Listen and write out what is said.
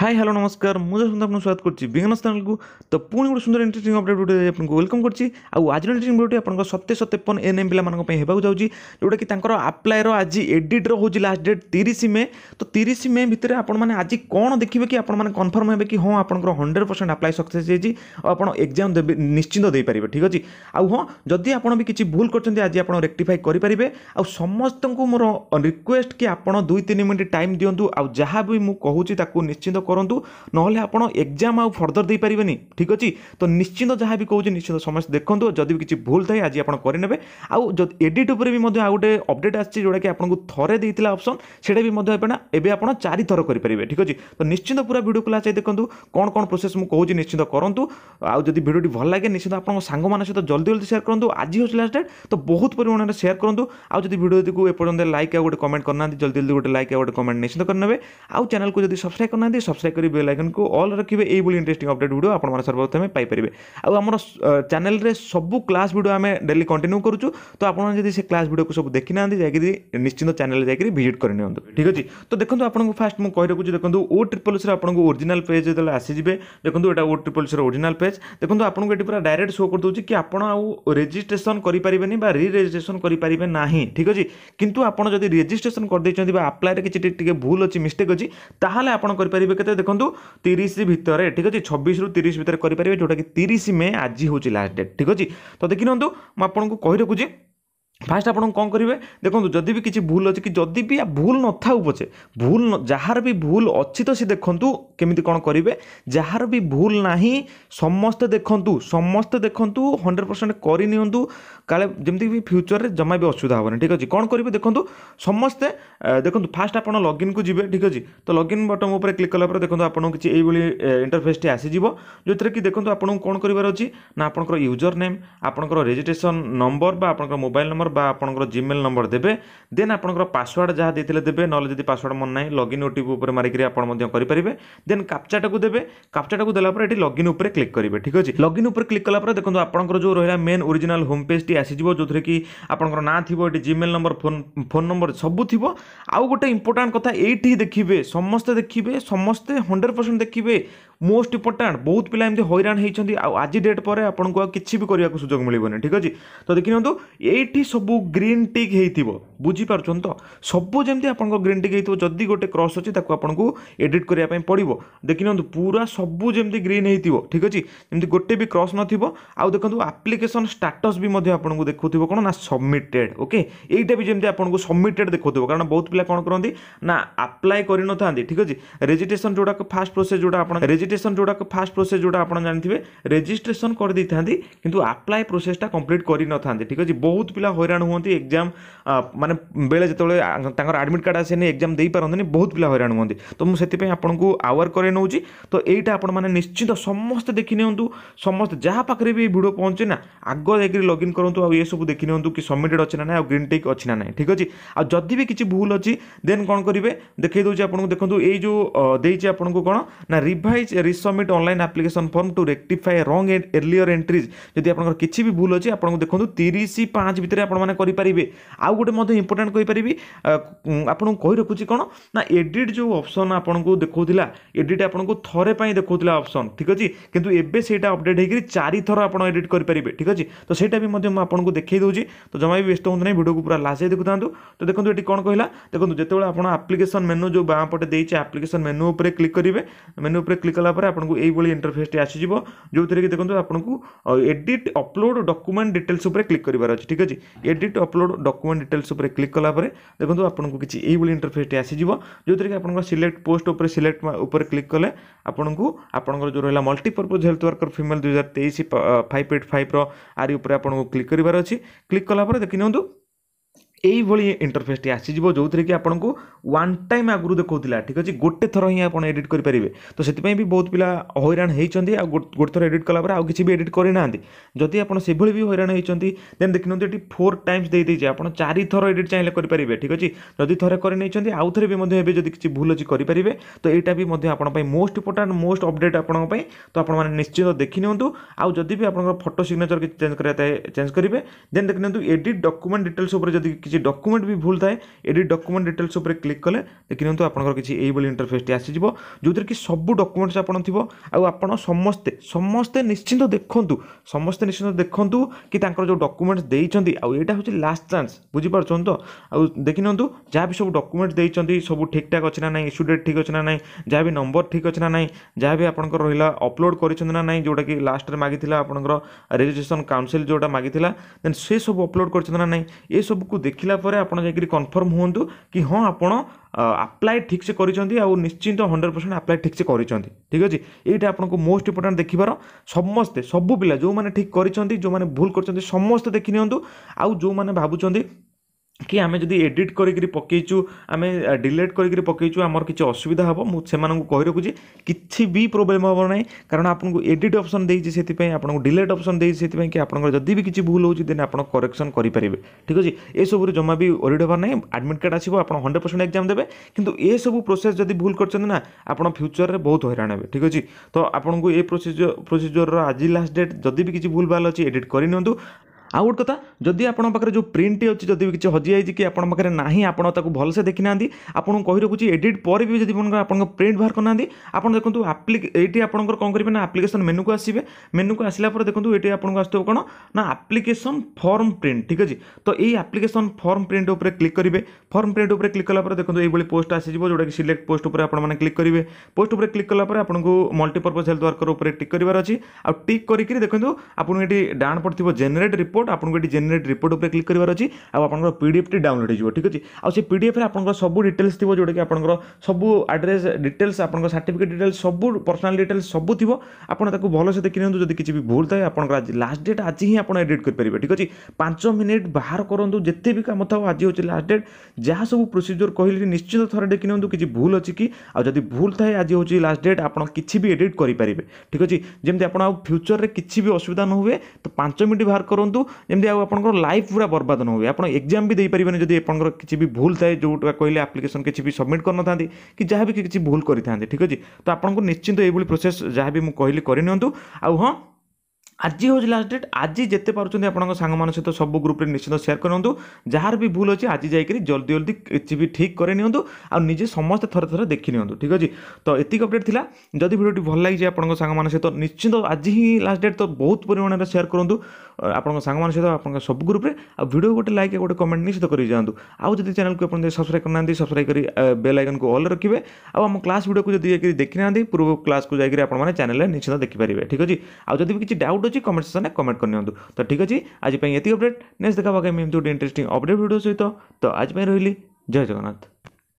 high hello ନମସ୍କାର ମୁଁ ଯଶନ୍ତ ଆପଣଙ୍କୁ ସ୍ୱାଗତ କରୁଛି ବିଜ୍ଞାନ ଚ୍ୟାନେଲକୁ ତ ପୁଣି ଗୋଟେ ସୁନ୍ଦର ଇଣ୍ଟରେଷ୍ଟିଂ ଅପଡ଼େଟ୍ ଗୋଟେ ଆପଣଙ୍କୁ ୱେଲକମ୍ କରୁଛି ଆଉ ଆଜିର ଇଣ୍ଟରେଷ୍ଟିଂ ଭିଡ଼ିଓଟି ଆପଣଙ୍କ ସତେ ସତେପନ ଏନ୍ ଏମ୍ ପିଲାମାନଙ୍କ ପାଇଁ ହେବାକୁ ଯାଉଛି ଯେଉଁଟାକି ତାଙ୍କର ଆପ୍ଲାଏର ଆଜି ଏଡ଼ିଟ୍ର ହେଉଛି ଲାଷ୍ଟ ଡେଟ୍ ତିରିଶ ମେ ତ ତିରିଶ ମେ ଭିତରେ ଆପଣମାନେ ଆଜି କ'ଣ ଦେଖିବେ କି ଆପଣମାନେ କନଫର୍ମ ହେବେ କି ହଁ ଆପଣଙ୍କର ହଣ୍ଡ୍ରେଡ଼ ପରସେଣ୍ଟ ଆପ୍ଲାଏ ସକ୍ସେସ୍ ହେଇଛି ଆଉ ଆପଣ ଏକ୍ଜାମ୍ ଦେବେ ନିଶ୍ଚିନ୍ତ ଦେଇପାରିବେ ଠିକ୍ ଅଛି ଆଉ ହଁ ଯଦି ଆପଣ ବି କିଛି ଭୁଲ କରିଛନ୍ତି ଆଜି ଆପଣ ରେକ୍ଟିଫାଇ କରିପାରିବେ ଆଉ ସମସ୍ତଙ୍କୁ ମୋର ରିକ୍ୱେଷ୍ଟ କି ଆପଣ ଦୁଇ ତିନି ମିନିଟ୍ ଟାଇମ୍ ଦିଅନ୍ତୁ ଆଉ ଯାହା ବି ମୁଁ କହୁଛି ତାକୁ ନିଶ୍ଚିନ୍ତ କରନ୍ତୁ ନହେଲେ ଆପଣ ଏକ୍ଜାମ୍ ଆଉ ଫର୍ଦର ଦେଇପାରିବେନି ଠିକ୍ ଅଛି ତ ନିଶ୍ଚିନ୍ତ ଯାହା ବି କହୁଛି ନିଶ୍ଚିନ୍ତ ସମସ୍ତେ ଦେଖନ୍ତୁ ଯଦି ବି କିଛି ଭୁଲ ଥାଏ ଆଜି ଆପଣ କରିନେବେ ଆଉ ଯଦି ଏଡ଼ିଟ୍ ଉପରେ ବି ମଧ୍ୟ ଆଉ ଗୋଟେ ଅପଡ଼େଟ୍ ଆସିଛି ଯେଉଁଟାକି ଆପଣଙ୍କୁ ଥରେ ଦେଇଥିଲା ଅପସନ୍ ସେଇଟା ବି ମଧ୍ୟ ଆପଣ ଏବେ ଆପଣ ଚାରିଥର କରିପାରିବେ ଠିକ୍ ଅଛି ତ ନିଶ୍ଚିନ୍ତ ପୁରା ଭିଡ଼ିଓ କ୍ଲାସ୍ ଯାଇ ଦେଖନ୍ତୁ କ'ଣ କ'ଣ ପ୍ରୋସେସ୍ ମୁଁ କହୁଛି ନିଶ୍ଚିନ୍ତ କରନ୍ତୁ ଆଉ ଯଦି ଭିଡ଼ିଓଟି ଭଲ ଲାଗେ ନିଶ୍ଚିନ୍ତ ଆପଣଙ୍କ ସାଙ୍ଗମାନଙ୍କ ସହିତ ଜଲ୍ଦି ଜଲ୍ଦି ସେୟାର କରନ୍ତୁ ଆଜି ହେଉଛି ଲାଷ୍ଟ ଡେଟ୍ ତ ବହୁତ ପରିମାଣରେ ସେୟାର କରନ୍ତୁ ଆଉ ଯଦି ଭିଡ଼ିଓଟିକୁ ଏପର୍ଯ୍ୟନ୍ତ ଲାଇକ୍ ଆଉ ଗୋଟେ କମେଣ୍ଟ କରିନାହାନ୍ତି ଜଲ୍ଦି ଜଲ୍ଦି ଗୋଟେ ଲାଇକ୍ ଆଉ ଗୋଟେ କମେଣ୍ଟ ନିଶ୍ଚିନ୍ତ କରିନେବେ ଆଉ ଚ୍ୟାନେଲକୁ ଯଦି ସବସ୍କ୍ରାଇବ୍ କରିନାହାନ୍ତି ସବସ୍କ୍ରାଇବ୍ सब्सक्राइब कर बेल आइकन को ऑल रखिए এইভাবে ইন্টারেস্টিং অপডেট ভিডিও আপনার সর্বপ্রথমে পাইপারে আমার চ্যানেলের সবু ক্লাস ভিডিও আমি ডেলি কন্টিনিউ করছু তো আপনার যদি সে ক্লাস ভিডিওকে সব দেখি না যাই নিশ্চিন্ত চ্যানেল যাই ভিজিট করে নিও ঠিক আছে তো দেখুন আপনার ফার্স্ট মু রাখুছি দেখুন ও ট্রিপল সির আপনার पेज जो आसीजे देखो यहाँ O triple S C original page देखो आपको ये पूरा डायरेक्ट शो कर दूसरी कि आप रेजिट्रेसन करें रि करें ठीक अच्छे कितु आप जब रेजिट्रेसन करदे आप्लायर किसी भूल अच्छी मिस्टेक अच्छी ताहले आपड़ करेंगे তো দেখুন তিরিশ ভিতরে ঠিক আছে ছবিশ রু তিরিশ ভিতরে করে যেটা কি তিরিশ মে আজ হচ্ছে লাস্ট ডেট ঠিক আছে তো দেখি নিহত মু আপনার কই রাখুছি ফার্স্ট ଆପଣ କ'ଣ କରିବେ ଦେଖନ୍ତୁ ଯଦି ବି କିଛି ଭୁଲ ଅଛି କି ଯଦି ବି ଭୁଲ ନଥାଉ ପଛେ ଭୁଲ ଯାହାର ବି ଭୁଲ ଅଛି ତ ସେ ଦେଖନ୍ତୁ କେମିତି କ'ଣ କରିବେ ଯାହାର ବି ଭୁଲ ନାହିଁ ସମସ୍ତେ ଦେଖନ୍ତୁ ସମସ୍ତେ ଦେଖନ୍ତୁ ହଣ୍ଡ୍ରେଡ଼ ପରସେଣ୍ଟ କରିନିଅନ୍ତୁ କାଳେ ଯେମିତିକି ଫ୍ୟୁଚରରେ ଜମା ବି ଅସୁବିଧା ହେବନି ଠିକ୍ ଅଛି କ'ଣ କରିବେ ଦେଖନ୍ତୁ ସମସ୍ତେ ଦେଖନ୍ତୁ ଫାର୍ଷ୍ଟ ଆପଣ ଲଗ୍ଇନ୍କୁ ଯିବେ ଠିକ୍ ଅଛି ତ ଲଗ୍ଇନ୍ ବଟନ୍ ଉପରେ କ୍ଲିକ୍ କଲା ପରେ ଦେଖନ୍ତୁ ଆପଣଙ୍କୁ କିଛି ଏଇଭଳି ଇଣ୍ଟରଫେସ୍ଟି ଆସିଯିବ ଯେଉଁଥିରେ କି ଦେଖନ୍ତୁ ଆପଣଙ୍କୁ କ'ଣ କରିବାର ଅଛି ନା ଆପଣଙ୍କର ୟୁଜର ନେମ୍ ଆପଣଙ୍କର ରେଜିଷ୍ଟ୍ରେସନ୍ ନମ୍ବର ବା ଆପଣଙ୍କର ମୋବାଇଲ୍ ନମ୍ବର ନମ୍ବର ବା ଆପଣଙ୍କର ଜିମେଲ୍ ନମ୍ବର ଦେବେ ଦେନ୍ ଆପଣଙ୍କର ପାସୱାର୍ଡ଼ ଯାହା ଦେଇଥିଲେ ଦେବେ ନହେଲେ ଯଦି ପାସୱାର୍ଡ଼ ମନେ ନାହିଁ ଲଗ୍ଇନ୍ ଓଟିପି ଉପରେ ମାରିକରି ଆପଣ ମଧ୍ୟ କରିପାରିବେ ଦେନ୍ କାପ୍ଚାଟାକୁ ଦେବେ କାପ୍ଚାଟାକୁ ଦେଲା ପରେ ଏଠି ଲଗ୍ଇନ୍ ଉପରେ କ୍ଲିକ୍ କରିବେ ଠିକ୍ ଅଛି ଲଗ୍ଇନ୍ ଉପରେ କ୍ଲିକ୍ କଲା ପରେ ଦେଖନ୍ତୁ ଆପଣଙ୍କର ଯେଉଁ ରହିଲା ମେନ୍ ଓରିଜିନାଲ୍ ହୋମ୍ ପେଜ୍ଟି ଆସିଯିବ ଯେଉଁଥିରେ କି ଆପଣଙ୍କର ନାଁ ଥିବ ଏଠି Gmail number phone phone number ସବୁ ଥିବ ଆଉ ଗୋଟେ ଇମ୍ପୋର୍ଟାଣ୍ଟ କଥା ଏଇଠି ଦେଖିବେ ସମସ୍ତେ ଦେଖିବେ ସମସ୍ତେ ହଣ୍ଡ୍ରେଡ଼ ପରସେଣ୍ଟ ଦେଖିବେ ମୋଷ୍ଟ ଇମ୍ପୋର୍ଟାଣ୍ଟ ବହୁତ ପିଲା ଏମିତି ହଇରାଣ ହେଇଛନ୍ତି ଆଉ ଆଜି ଡେଟ୍ ପରେ ଆପଣଙ୍କୁ ଆଉ କିଛି ବି କରିବାକୁ ସୁଯୋଗ ମିଳିବନି ଠିକ୍ ଅଛି ତ ଦେଖିନିଅନ୍ତୁ ଏଇଠି ସବୁ ଗ୍ରୀନ୍ ଟିକ୍ ହେଇଥିବ ବୁଝିପାରୁଛନ୍ତି ତ ସବୁ ଯେମିତି ଆପଣଙ୍କ ଗ୍ରୀନ୍ ଟିକ୍ ହେଇଥିବ ଯଦି ଗୋଟେ କ୍ରସ୍ ଅଛି ତାକୁ ଆପଣଙ୍କୁ ଏଡ଼ିଟ୍ କରିବା ପାଇଁ ପଡ଼ିବ ଦେଖିନିଅନ୍ତୁ ପୁରା ସବୁ ଯେମିତି ଗ୍ରୀନ୍ ହେଇଥିବ ଠିକ୍ ଅଛି ଯେମିତି ଗୋଟେ ବି କ୍ରସ୍ ନଥିବ ଆଉ ଦେଖନ୍ତୁ ଆପ୍ଲିକେସନ୍ ଷ୍ଟାଟସ୍ ବି ମଧ୍ୟ ଆପଣଙ୍କୁ ଦେଖୁଥିବ କ'ଣ ନା ସବମିଟେଡ଼୍ ଓକେ ଏଇଟା ବି ଯେମିତି ଆପଣଙ୍କୁ ସବମିଟେଡ଼୍ ଦେଖାଉଥିବ କାରଣ ବହୁତ ପିଲା କ'ଣ କରନ୍ତି ନା ଆପ୍ଲାଏ କରିନଥାନ୍ତି ଠିକ୍ ଅଛି ରେଜିଷ୍ଟ୍ରେସନ୍ ଯେଉଁଟାକୁ ଫାଷ୍ଟ ପ୍ରୋସେସ୍ ଯେଉଁଟା ଆପଣ ରେଜିଷ୍ଟ୍ରେସନ୍ ଯେଉଁଟାକୁ ଫାଷ୍ଟ ପ୍ରୋସେସ୍ ଯେଉଁଟା ଆପଣ ଜାଣିଥିବେ ରେଜିଷ୍ଟ୍ରେସନ୍ କରିଦେଇଥାନ୍ତି କିନ୍ତୁ ଆପ୍ଲାଏ ପ୍ରୋସେସ୍ଟା କମ୍ପ୍ଲିଟ୍ କରିନଥାନ୍ତି ଠିକ୍ ଅଛି ବହୁତ ପିଲା ହଇରାଣ ହୁଅନ୍ତି ଏକ୍ଜାମ୍ ମାନେ ମାନେ ବେଳେ ଯେତେବେଳେ ତାଙ୍କର ଆଡ଼ମିଟ୍ କାର୍ଡ଼ ଆସେନି ଏକ୍ଜାମ୍ ଦେଇପାରନ୍ତିନି ବହୁତ ପିଲା ହଇରାଣ ହୁଅନ୍ତି ତ ମୁଁ ସେଥିପାଇଁ ଆପଣଙ୍କୁ ଆୱାର୍ କରାଇ ନେଉଛି ତ ଏଇଟା ଆପଣମାନେ ନିଶ୍ଚିନ୍ତ ସମସ୍ତେ ଦେଖିନିଅନ୍ତୁ ସମସ୍ତେ ଯାହା ପାଖରେ ବି ଏଇ ଭିଡ଼ିଓ ପହଞ୍ଚେ ନା ଆଗ ଯାଇକରି ଲଗ୍ଇନ୍ କରନ୍ତୁ ଆଉ ଏସବୁ ଦେଖିନିଅନ୍ତୁ କି ସବମିଟେଡ଼ ଅଛି ନା ନାହିଁ ଆଉ ଗ୍ରୀନ୍ ଟେକ୍ ଅଛି ନା ନାହିଁ ଠିକ୍ ଅଛି ଆଉ ଯଦି ବି କିଛି ଭୁଲ ଅଛି ଦେନ୍ କ'ଣ କରିବେ ଦେଖେଇ ଦେଉଛି ଆପଣଙ୍କୁ ଦେଖନ୍ତୁ ଏଇ ଯେଉଁ ଦେଇଛି ଆପଣଙ୍କୁ କ'ଣ ନା revise resubmit online application form to rectify wrong earlier entries ଯଦି ଆପଣଙ୍କର କିଛି ବି ଭୁଲ ଅଛି ଆପଣଙ୍କୁ ଦେଖନ୍ତୁ ତିରିଶ ପାଞ୍ଚ ଭିତରେ ଆପଣମାନେ କରିପାରିବେ ଆଉ ଗୋଟେ ମଧ୍ୟ इंपोर्टाट कहीपरि आपरखुची कौन ना एडिट जो अप्सन आपको देखा एडिट आपको थे देखा अप्सन ठीक अच्छे कितु एवं सहीटा अपडेट होकर चार थर आप एडिट करेंगे ठीक अच्छे तो सहीटा भी आपको देखे दूसरी तो जमा भी व्यस्त होता ना भिडियो को पूरा लास्ट देखु था तो देखो ये कौन कहला देखो जो आप आप्लिकेसन मेन्यू जो बाँ पटे आप्लिकेसन मेन्यू उ क्लिक करेंगे मेन्यू उ क्लिक कालापर आपको यही इंटरफेस्ट आसीज जो थी देखो आपको edit upload document details click करार अच्छे ठीक अच्छे एडिट अपलोड डकुमेंट डिटेल्स ଉପରେ କ୍ଲିକ୍ କଲାପରେ ଦେଖନ୍ତୁ ଆପଣଙ୍କୁ କିଛି ଏଇଭଳି ଇଣ୍ଟରଫେସ୍ଟି ଆସିଯିବ ଯେଉଁଥିରେ କି ଆପଣଙ୍କ ସିଲେକ୍ଟ ପୋଷ୍ଟ ଉପରେ ସିଲେକ୍ଟ ଉପରେ କ୍ଲିକ୍ କଲେ ଆପଣଙ୍କୁ ଆପଣଙ୍କର ଯେଉଁ ରହିଲା ମଲ୍ଟିପର୍ପଜ୍ ହେଲ୍ଥ ୱାର୍କର ଫିମେଲ୍ ଦୁଇହଜାର ତେଇଶ ଫାଇଭ୍ ଏଇଟ୍ ଫାଇଭ୍ର ଆରି ଉପରେ ଆପଣଙ୍କୁ କ୍ଲିକ୍ କରିବାର ଅଛି କ୍ଲିକ୍ କଲାପରେ ଦେଖିନିଅନ୍ତୁ এইভাবে ইন্টরফেসটি আসিযোগ যেতে কি আপনার ওয়ান টাইম আগুন দেখুলা ঠিক আছে গোটে থর হি আপনার এডিট করে পারে তো সেই বি বহু পিলা হইরাণ হয়েছেন গোটে থর এডিট কলাপরে আউ কিছু বি এডিট করে না যদি আপনার সেভাবে বি হইরাণ হয়েছেন দেন দেখি নিতে এটি ফোর টাইমস দিয়ে দিয়েছে আপনার চারি থর এডিট চাইলে করে পারে ঠিক আছে যদি থরে করে নিয়েছেন আউ থরে বি এবে যদি কিছু ভুল অছি করে পারে তো এইটা বি আপনার মোস্ট ইম্পর্টাট মোস্ট অপডেট আপনার তো আপনার নিশ্চিত দেখি নিউ আউ যদি বি আপনার ফটো সিগনেচর কিছু চেঞ্জ করা চেঞ্জ করবে দেন দেখি নিউ এডিট ডকুমেন্ট ডিটেলস উপরে যদি কিছু ଡକ୍ୟୁମେଣ୍ଟ ବି ଭୁଲ ଥାଏ ଏଡ଼ିଟ୍ ଡକ୍ୟୁମେଣ୍ଟ ଡିଟେଲ୍ସ ଉପରେ କ୍ଲିକ୍ କଲେ ଦେଖିନିଅନ୍ତୁ ଆପଣଙ୍କର କିଛି ଏଇଭଳି ଇଣ୍ଟରଫେସ୍ଟି ଆସିଯିବ ଯେଉଁଥିରେ କି ସବୁ ଡକ୍ୟୁମେଣ୍ଟସ୍ ଆପଣ ଥିବ ଆଉ ଆପଣ ସମସ୍ତେ ସମସ୍ତେ ନିଶ୍ଚିନ୍ତ ଦେଖନ୍ତୁ ସମସ୍ତେ ନିଶ୍ଚିନ୍ତ ଦେଖନ୍ତୁ କି ତାଙ୍କର ଯେଉଁ ଡକ୍ୟୁମେଣ୍ଟସ୍ ଦେଇଛନ୍ତି ଆଉ ଏଇଟା ହେଉଛି ଲାଷ୍ଟ ଚାନ୍ସ ବୁଝିପାରୁଛନ୍ତି ତ ଆଉ ଦେଖିନିଅନ୍ତୁ ଯାହା ବି ସବୁ ଡକ୍ୟୁମେଣ୍ଟସ୍ ଦେଇଛନ୍ତି ସବୁ ଠିକ୍ଠାକ୍ ଅଛି ନା ନାହିଁ ଇସ୍ୟୁ ଡେଟ୍ ଠିକ୍ ଅଛି ନା ନାହିଁ ଯାହା ବି ନମ୍ବର ଠିକ୍ ଅଛି ନା ନାହିଁ ଯାହା ବି ଆପଣଙ୍କର ରହିଲା ଅପଲୋଡ଼ କରିଛନ୍ତି ନା ନାହିଁ ଯେଉଁଟାକି ଲାଷ୍ଟରେ ମାଗିଥିଲା ଆପଣଙ୍କର ରେଜିଷ୍ଟ୍ରେସନ୍ କାଉନସିଲ୍ ଯେଉଁଟା ମାଗିଥିଲା ଦେନ୍ ସେସବୁ ଅପଲୋଡ଼ କରିଛନ୍ତି ନା ନାହିଁ ଏସବୁକୁ ଦେଖି ଦେଖିଲା ପରେ ଆପଣ ଯାଇକରି କନଫର୍ମ ହୁଅନ୍ତୁ କି ହଁ ଆପଣ ଆପ୍ଲାଏ ଠିକ୍ସେ କରିଛନ୍ତି ଆଉ ନିଶ୍ଚିନ୍ତ ହଣ୍ଡ୍ରେଡ଼ ପରସେଣ୍ଟ ଆପ୍ଲାଏ ଠିକ୍ସେ କରିଛନ୍ତି ଠିକ୍ ଅଛି ଏଇଟା ଆପଣଙ୍କୁ ମୋଷ୍ଟ ଇମ୍ପୋର୍ଟାଣ୍ଟ ଦେଖିବାର ସମସ୍ତେ ସବୁ ପିଲା ଯେଉଁମାନେ ଠିକ୍ କରିଛନ୍ତି ଯେଉଁମାନେ ଭୁଲ କରିଛନ୍ତି ସମସ୍ତେ ଦେଖିନିଅନ୍ତୁ ଆଉ ଯେଉଁମାନେ ଭାବୁଛନ୍ତି କି ଆମେ ଯଦି ଏଡ଼ିଟ୍ କରିକିରି ପକାଇଛୁ ଆମେ ଡିଲେଟ୍ କରିକିରି ପକାଇଛୁ ଆମର କିଛି ଅସୁବିଧା ହେବ ମୁଁ ସେମାନଙ୍କୁ କହି ରଖୁଛି କିଛି ବି ପ୍ରୋବ୍ଲେମ୍ ହେବ ନାହିଁ କାରଣ ଆପଣଙ୍କୁ ଏଡ଼ିଟ୍ ଅପସନ୍ ଦେଇଛି ସେଥିପାଇଁ ଆପଣଙ୍କୁ ଡିଲେଟ୍ ଅପସନ୍ ଦେଇଛି ସେଥିପାଇଁ କି ଆପଣଙ୍କର ଯଦି ବି କିଛି ଭୁଲ ହେଉଛି ଦେନ୍ ଆପଣ କରେକ୍ସନ୍ କରିପାରିବେ ଠିକ୍ ଅଛି ଏସବୁରୁ ଜମା ବି ଓରିଡ଼ ହେବାର ନାହିଁ ଆଡ଼ମିଟ୍ କାର୍ଡ଼ ଆସିବ ଆପଣ ହଣ୍ଡ୍ରେଡ଼ ପରସେଣ୍ଟ ଏକ୍ଜାମ୍ ଦେବେ କିନ୍ତୁ ଏସବୁ ପ୍ରୋସେସ୍ ଯଦି ଭୁଲ କରିଛନ୍ତି ନା ଆପଣ ଫ୍ୟୁଚର୍ରେ ବହୁତ ହଇରାଣ ହେବେ ଠିକ୍ ଅଛି ତ ଆପଣଙ୍କୁ ଏ ପ୍ରୋସିଜିଓର ପ୍ରୋସିଜିଓରର ଆଜି ଲାଷ୍ଟ ଡେଟ୍ ଯଦି ବି କିଛି ଭୁଲ ଭାଲ ଅଛି ଏଡ଼ିଟ୍ କରିନିଅନ୍ତୁ ଆଉ ଗୋଟେ କଥା ଯଦି ଆପଣଙ୍କ ପାଖରେ ଯେଉଁ ପ୍ରିଣ୍ଟଟି ଅଛି ଯଦି କିଛି ହଜିଯାଇଛି କି ଆପଣଙ୍କ ପାଖରେ ନାହିଁ ଆପଣ ତାକୁ ଭଲସେ ଦେଖିନାହାନ୍ତି ଆପଣଙ୍କୁ କହି ରଖୁଛି ଏଡ଼ିଟ୍ ପରେ ବି ଯଦି ଆପଣଙ୍କର ଆପଣଙ୍କ ପ୍ରିଣ୍ଟ ବାହାର କରିନାହାନ୍ତି ଆପଣ ଦେଖନ୍ତୁ ଆପ୍ଲିକ ଏଇଠି ଆପଣଙ୍କର କ'ଣ କରିବେ ନା ଆପ୍ଲିକେସନ୍ ମେନୁକୁ ଆସିବେ ମେନୁକୁ ଆସିଲା ପରେ ଦେଖନ୍ତୁ ଏଇଠି ଆପଣଙ୍କୁ ଆସୁଥିବ କ'ଣ ନା ଆପ୍ଲିକେସନ୍ ଫର୍ମ ପ୍ରିଣ୍ଟ ଠିକ୍ ଅଛି ତ ଏଇ ଆପ୍ଲିକେସନ୍ ଫର୍ମ ପ୍ରିଣ୍ଟ ଉପରେ କ୍ଲିକ୍ କରିବେ ଫର୍ମ ପ୍ରିଣ୍ଟ ଉପରେ କ୍ଲିକ୍ କଲା ପରେ ଦେଖନ୍ତୁ ଏଇଭଳି ପୋଷ୍ଟ ଆସିଯିବ ଯେଉଁଟାକି ସିଲେକ୍ଟ ପୋଷ୍ଟ ଉପରେ ଆପଣମାନେ କ୍ଲିକ୍ କରିବେ ପୋଷ୍ଟ ଉପରେ କ୍ଲିକ୍ କଲା ପରେ ଆପଣଙ୍କୁ ମଲ୍ଟିପର୍ପଜ୍ ହେଲ୍ଥ ୱାର୍କର ଉପରେ ଟିକ୍ କରିବାର ଅଛି ଆଉ ଟିକ୍ କରିକି ଦେଖନ୍ତୁ ଆପଣଙ୍କୁ ଏଠି ଡାହାଣ ପଡ଼ିଥିବ ଜେନେରେଟ୍ ରିପୋର୍ଟ রিপোর্ট আপনার এটি জেনেট রিপোর্ট উপরে ক্লিক করবার অছি আপনার পিডিএফটি ডাউনলোড হয়ে ঠিক আছে আিডিএফ্রে আপনার সবু ডিটেলস থাকবে যেটা আপনার সবু আড্রেস ডিটেলস আপনার সার্টিফিকেট ডিটেলস সবু পর্সনাল ডিটেলস সবু থাকবে আপনার তাকে ভালসে দেখি নিউ যদি কিছু বি ভুল থাকে আপনার লাস্ট ডেট আজ হি আপনার এডিট করে ঠিক আছে পাঁচ মিনিট বাহার করতু যেতে বি কাম থাকবে আজ হচ্ছে লাস্ট ডেট যা সব প্রোসিজর কহিলি নিশ্চিত থরে দেখি নিউ কিছু ভুল অছি কি আদি ভুল থাকে আজ হচ্ছে লাস্ট ডেট আপনার কিছু বি এডিট করে ঠিক আছে যেমন আপনার ফ্যুচরের কিছু বি অসুবিধা নহে তো পাঁচ মিনিট বাহার করতু ଯେମିତି ଆଉ ଆପଣଙ୍କର ଲାଇଫ୍ ପୁରା ବର୍ବାଦ ନ ହୁଏ ଆପଣ ଏକ୍ଜାମ୍ ବି ଦେଇପାରିବେନି ଯଦି ଆପଣଙ୍କର କିଛି ବି ଭୁଲ ଥାଏ ଯେଉଁଟା କହିଲେ ଆପ୍ଲିକେସନ୍ କିଛି ବି ସବମିଟ୍ କରିନଥାନ୍ତି କି ଯାହା ବି କିଛି ଭୁଲ କରିଥାନ୍ତି ଠିକ୍ ଅଛି ତ ଆପଣଙ୍କୁ ନିଶ୍ଚିନ୍ତ ଏଇଭଳି ପ୍ରୋସେସ୍ ଯାହା ବି ମୁଁ କହିଲି କରିନିଅନ୍ତୁ ଆଉ ହଁ ଆଜି ହେଉଛି ଲାଷ୍ଟ ଡେଟ୍ ଆଜି ଯେତେ ପାରୁଛନ୍ତି ଆପଣଙ୍କ ସାଙ୍ଗମାନଙ୍କ ସହିତ ସବୁ ଗ୍ରୁପ୍ରେ ନିଶ୍ଚିତ ସେୟାର କରନ୍ତୁ ଯାହାର ବି ଭୁଲ ଅଛି ଆଜି ଯାଇକରି ଜଲ୍ଦି ଜଲ୍ଦି କିଛି ବି ଠିକ୍ କରେଇ ନିଅନ୍ତୁ ଆଉ ନିଜେ ସମସ୍ତେ ଥରେ ଥରେ ଦେଖି ନିଅନ୍ତୁ ଠିକ୍ ଅଛି ତ ଏତିକି ଅପଡ଼େଟ୍ ଥିଲା ଯଦି ଭିଡ଼ିଓଟି ଭଲ ଲାଗିଛି ଆପଣଙ୍କ ସାଙ୍ଗମାନଙ୍କ ସହିତ ନିଶ୍ଚିନ୍ତ ଆଜି ହିଁ ଲାଷ୍ଟ ଡେଟ୍ ତ ବହୁତ ପରିମାଣରେ ସେୟାର କରନ୍ତୁ ଆପଣଙ୍କ ସାଙ୍ଗମାନଙ୍କ ସହିତ ଆପଣଙ୍କ ସବୁ ଗ୍ରୁପ୍ରେ ଆଉ ଭିଡ଼ିଓ ଗୋଟେ ଲାଇକ୍ ଗୋଟେ କମେଣ୍ଟ ନିଶ୍ଚିତ କରିଯାଆନ୍ତୁ ଆଉ ଯଦି ଚ୍ୟାନେଲକୁ ଆପଣ ଯଦି ସବସ୍କ୍ରାଇବ୍ କରିନାହାନ୍ତି ସବସ୍କ୍ରାଇବ୍ କରି ବେଲ୍ ଆଇକନକୁ ଅଲ୍ ରଖିବେ ଆଉ ଆମ କ୍ଲାସ୍ ଭିଡ଼ିଓକୁ ଯଦି ଯାଇକି ଦେଖିନାହାନ୍ତି ପୂର୍ବ କ୍ଲାସ୍କୁ ଯାଇକରି ଆପଣମାନେ ଚ୍ୟାନେଲରେ ନିଶ୍ଚିତ ଦେଖିପାରିବେ ଠିକ୍ ଅଛି ଆଉ ଯଦି ବି କିଛି ଡାଉଟ୍ ଲାଗୁଛି କମେଣ୍ଟ ସେକ୍ସନ୍ରେ କମେଣ୍ଟ କରିନିଅନ୍ତୁ ତ ଠିକ୍ ଅଛି ଆଜି ପାଇଁ ଏତିକି ଅପଡ଼େଟ୍ ନେକ୍ସଟ୍ ଦେଖା ହେବା ଏମିତି ଗୋଟେ ଇଣ୍ଟରେଷ୍ଟିଂ ଅପଡ଼େଟ୍ ଭିଡ଼ିଓ ସହିତ ତ ଆଜି ପାଇଁ ରହିଲି ଜୟ ଜଗନ୍ନାଥ